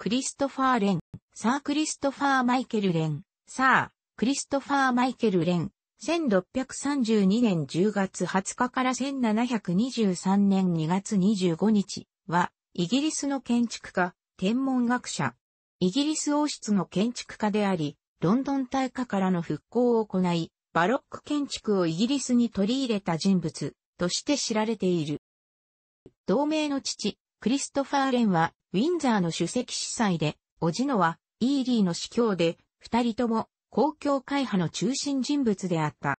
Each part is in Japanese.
クリストファー・レン、サー・クリストファー・マイケル・レン、サー、クリストファー・マイケル・レン、1632年10月20日から1723年2月25日は、イギリスの建築家、天文学者、イギリス王室の建築家であり、ロンドン大火からの復興を行い、バロック建築をイギリスに取り入れた人物として知られている。同盟の父、クリストファー・レンは、ウィンザーの首席司祭で、オジノは、イーリーの司教で、二人とも、公共会派の中心人物であった。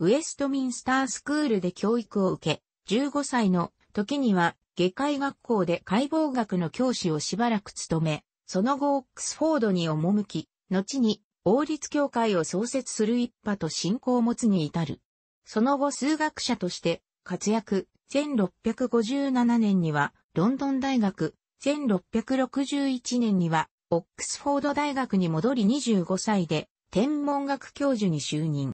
ウェストミンスタースクールで教育を受け、15歳の時には、下界学校で解剖学の教師をしばらく務め、その後オックスフォードに赴き、後に王立教会を創設する一派と信仰を持つに至る。その後数学者として活躍、1657年にはロンドン大学、1661年には、オックスフォード大学に戻り25歳で、天文学教授に就任。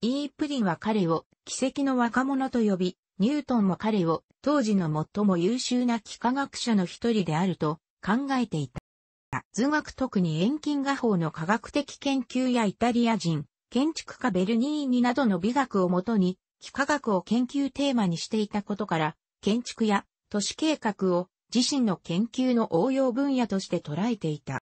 イープリンは彼を奇跡の若者と呼び、ニュートンも彼を当時の最も優秀な幾何学者の一人であると考えていた。図学特に遠近画法の科学的研究やイタリア人、建築家ベルニーニなどの美学をもとに、幾何学を研究テーマにしていたことから、建築や都市計画を自身の研究の応用分野として捉えていた。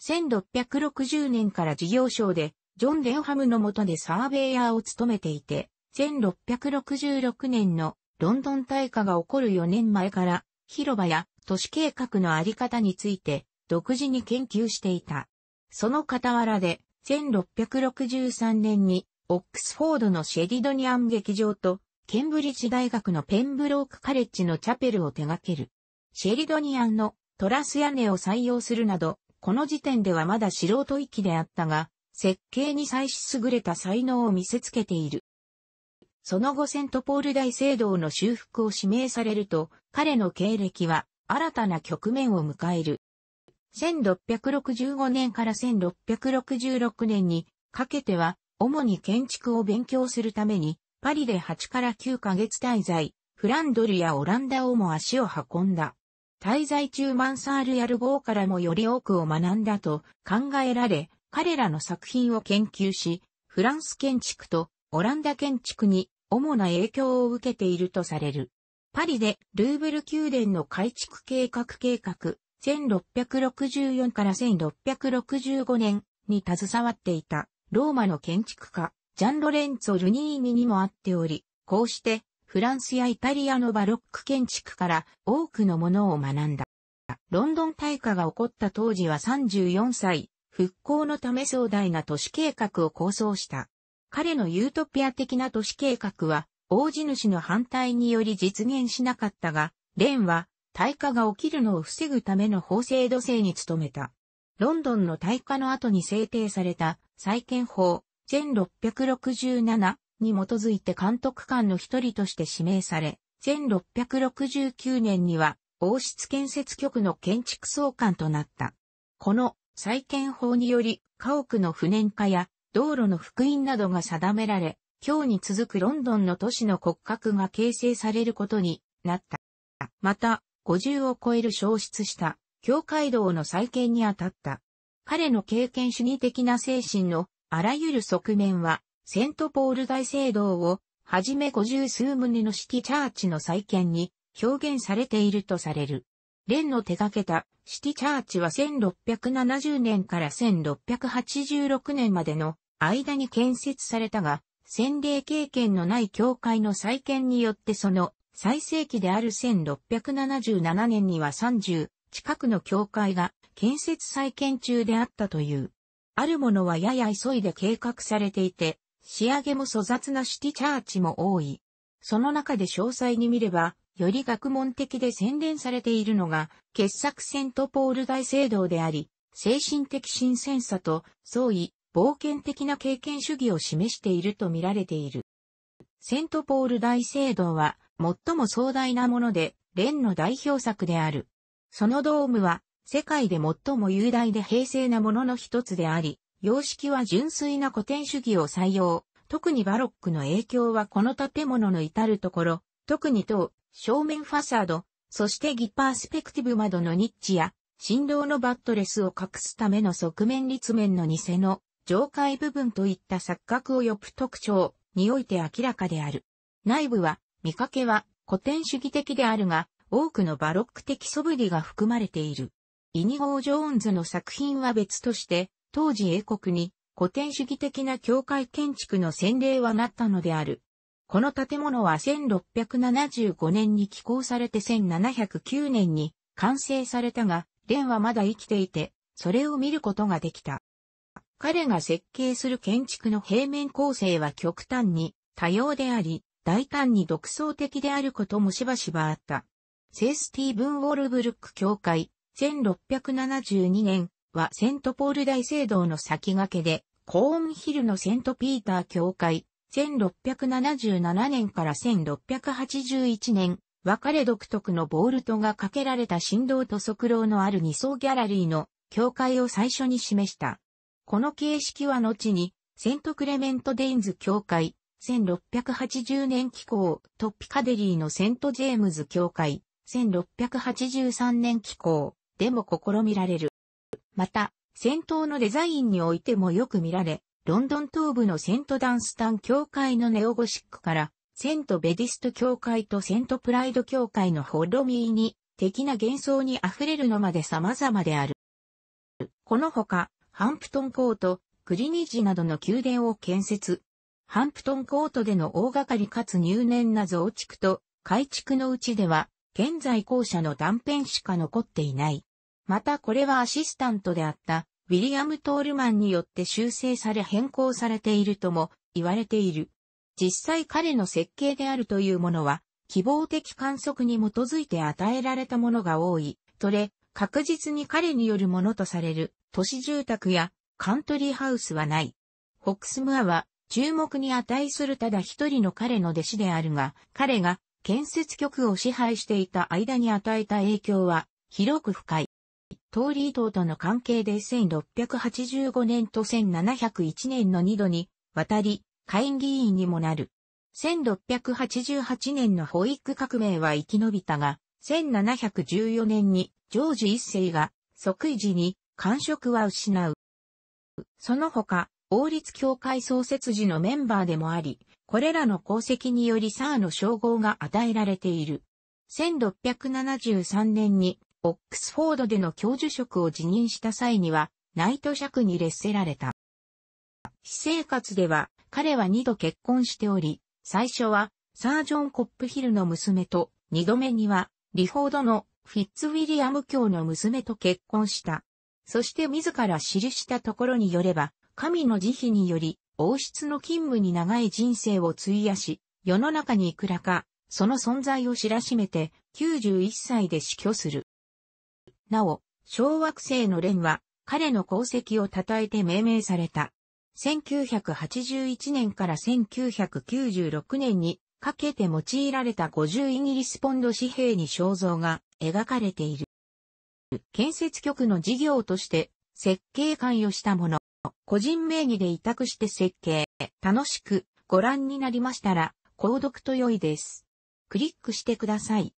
1660年から事業省で、ジョン・デンハムの下でサーベイヤーを務めていて、1666年のロンドン大火が起こる4年前から広場や都市計画のあり方について独自に研究していた。その傍らで1663年にオックスフォードのシェディドニアン劇場とケンブリッジ大学のペンブロークカレッジのチャペルを手掛ける。シェリドニアンのトラス屋根を採用するなど、この時点ではまだ素人域であったが、設計に際し優れた才能を見せつけている。その後セントポール大聖堂の修復を指名されると、彼の経歴は新たな局面を迎える。1665年から1666年にかけては、主に建築を勉強するためにパリで8から9ヶ月滞在、フランドルやオランダをも足を運んだ。滞在中マンサール・やルゴーからもより多くを学んだと考えられ、彼らの作品を研究し、フランス建築とオランダ建築に主な影響を受けているとされる。パリでルーブル宮殿の改築計画計画、1664から1665年に携わっていたローマの建築家、ジャンロレンツォ・ルニーニにもあっており、こうしてフランスやイタリアのバロック建築から多くのものを学んだ。ロンドン大火が起こった当時は34歳、復興のため壮大な都市計画を構想した。彼のユートピア的な都市計画は、大地主の反対により実現しなかったが、レンは、大火が起きるのを防ぐための法制度制に努めた。ロンドンの大火の後に制定された再建法、1667に基づいて監督官の一人として指名され、1669年には王室建設局の建築総監となった。この再建法により家屋の不燃化や道路の復員などが定められ、今日に続くロンドンの都市の骨格が形成されることになった。また、50を超える消失した教会道の再建にあたった。彼の経験主義的な精神のあらゆる側面は、セントポール大聖堂を、はじめ五十数棟の式チャーチの再建に表現されているとされる。レンの手掛けたシティチャーチは1670年から1686年までの間に建設されたが、洗礼経験のない教会の再建によってその最盛期である1677年には30近くの教会が建設再建中であったという。あるものはやや急いで計画されていて、仕上げも粗雑なシティチャーチも多い。その中で詳細に見れば、より学問的で洗練されているのが、傑作セントポール大聖堂であり、精神的新鮮さと、創意、冒険的な経験主義を示していると見られている。セントポール大聖堂は、最も壮大なもので、蓮の代表作である。そのドームは、世界で最も雄大で平成なものの一つであり、様式は純粋な古典主義を採用、特にバロックの影響はこの建物の至るところ、特に塔、正面ファサード、そしてギパースペクティブ窓のニッチや、振動のバットレスを隠すための側面立面の偽の上階部分といった錯覚をよく特徴において明らかである。内部は、見かけは古典主義的であるが、多くのバロック的素振りが含まれている。イニゴー・ジョーンズの作品は別として、当時英国に古典主義的な教会建築の洗礼はなったのである。この建物は1675年に寄港されて1709年に完成されたが、レンはまだ生きていて、それを見ることができた。彼が設計する建築の平面構成は極端に多様であり、大胆に独創的であることもしばしばあった。セースティーブン・ウォルブルック教会、1672年はセントポール大聖堂の先駆けで、コーンヒルのセントピーター教会、1677年から1681年、別れ独特のボールトがかけられた振動と速労のある二層ギャラリーの教会を最初に示した。この形式は後に、セントクレメント・デインズ教会、1680年機構ッピカデリーのセント・ジェームズ教会、1683年機構でも試みられる。また、戦闘のデザインにおいてもよく見られ、ロンドン東部のセントダンスタン教会のネオゴシックから、セントベディスト教会とセントプライド教会のホロミーに、的な幻想に溢れるのまで様々である。このほか、ハンプトンコート、クリニッジなどの宮殿を建設。ハンプトンコートでの大掛かりかつ入念な増築と改築のうちでは、現在校舎の断片しか残っていない。またこれはアシスタントであったウィリアム・トールマンによって修正され変更されているとも言われている。実際彼の設計であるというものは、希望的観測に基づいて与えられたものが多い、とれ、確実に彼によるものとされる都市住宅やカントリーハウスはない。ホックスムアは注目に値するただ一人の彼の弟子であるが、彼が建設局を支配していた間に与えた影響は広く深い。トーリーとの関係で1685年と1701年の2度に渡り、下院議員にもなる。1688年の保育革命は生き延びたが、1714年にジョージ一世が即位時に官職は失う。その他、王立協会創設時のメンバーでもあり、これらの功績によりサーの称号が与えられている。1673年にオックスフォードでの教授職を辞任した際には、ナイト尺に列せられた。私生活では、彼は二度結婚しており、最初は、サージョン・コップヒルの娘と、二度目には、リフォードのフィッツ・ウィリアム教の娘と結婚した。そして自ら記したところによれば、神の慈悲により、王室の勤務に長い人生を費やし、世の中にいくらか、その存在を知らしめて、91歳で死去する。なお、小惑星の連は、彼の功績を称えて命名された。1981年から1996年にかけて用いられた50イギリスポンド紙幣に肖像が描かれている。建設局の事業として設計関与したもの。個人名義で委託して設計。楽しくご覧になりましたら、購読と良いです。クリックしてください。